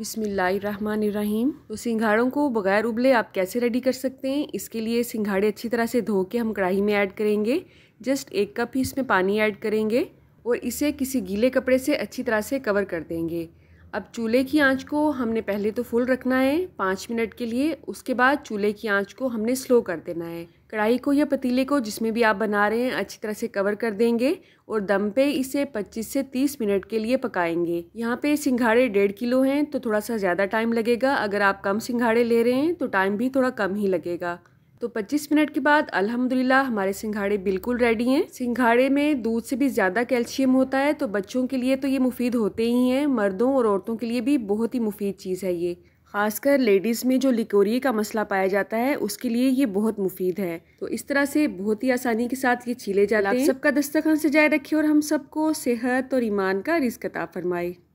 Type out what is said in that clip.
बिसमीम तो सिंघाड़ों को बगैर उबले आप कैसे रेडी कर सकते हैं इसके लिए सिंघाड़े अच्छी तरह से धो के हम कढ़ाई में ऐड करेंगे जस्ट एक कप ही इसमें पानी ऐड करेंगे और इसे किसी गीले कपड़े से अच्छी तरह से कवर कर देंगे अब चूल्हे की आंच को हमने पहले तो फुल रखना है पाँच मिनट के लिए उसके बाद चूल्हे की आंच को हमने स्लो कर देना है कढ़ाई को या पतीले को जिसमें भी आप बना रहे हैं अच्छी तरह से कवर कर देंगे और दम पे इसे 25 से 30 मिनट के लिए पकाएंगे यहाँ पे सिंघाड़े डेढ़ किलो हैं तो थोड़ा सा ज़्यादा टाइम लगेगा अगर आप कम सिंघाड़े ले रहे हैं तो टाइम भी थोड़ा कम ही लगेगा तो 25 मिनट के बाद अल्हम्दुलिल्लाह हमारे सिंघाड़े बिल्कुल रेडी हैं सिंघाड़े में दूध से भी ज़्यादा कैल्शियम होता है तो बच्चों के लिए तो ये मुफीद होते ही हैं मर्दों और औरतों के लिए भी बहुत ही मुफीद चीज़ है ये ख़ासकर लेडीज़ में जो लिकोरिए का मसला पाया जाता है उसके लिए ये बहुत मुफीद है तो इस तरह से बहुत ही आसानी के साथ ये छीले जाते हैं सबका दस्तखान से जाए रखे और हम सबको सेहत और ईमान का रिस्क अता फरमाए